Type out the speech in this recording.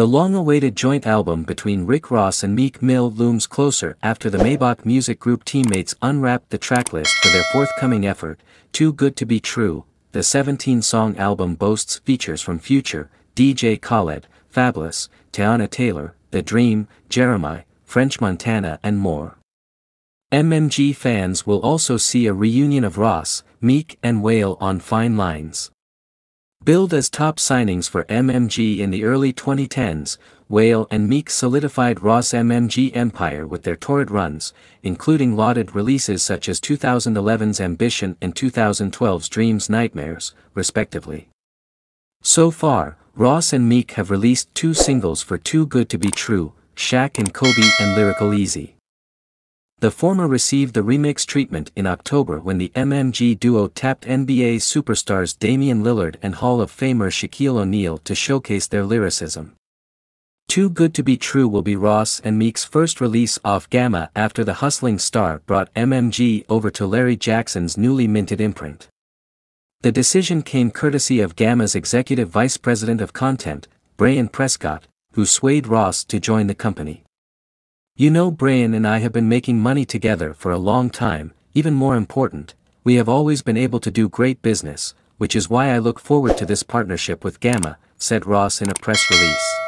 The long-awaited joint album between Rick Ross and Meek Mill looms closer after the Maybach Music Group teammates unwrapped the tracklist for their forthcoming effort, Too Good To Be True. The 17-song album boasts features from Future, DJ Khaled, Fabulous, Teana Taylor, The Dream, Jeremiah, French Montana and more. MMG fans will also see a reunion of Ross, Meek and Whale on Fine Lines. Billed as top signings for MMG in the early 2010s, Whale and Meek solidified Ross MMG empire with their torrid runs, including lauded releases such as 2011's Ambition and 2012's Dreams Nightmares, respectively. So far, Ross and Meek have released two singles for Too Good to Be True, Shaq and Kobe and Lyrical Easy. The former received the remix treatment in October when the MMG duo tapped NBA superstars Damian Lillard and Hall of Famer Shaquille O'Neal to showcase their lyricism. Too Good to Be True will be Ross and Meek's first release off Gamma after the hustling star brought MMG over to Larry Jackson's newly minted imprint. The decision came courtesy of Gamma's executive vice president of content, Brian Prescott, who swayed Ross to join the company. You know Brian and I have been making money together for a long time, even more important, we have always been able to do great business, which is why I look forward to this partnership with Gamma, said Ross in a press release.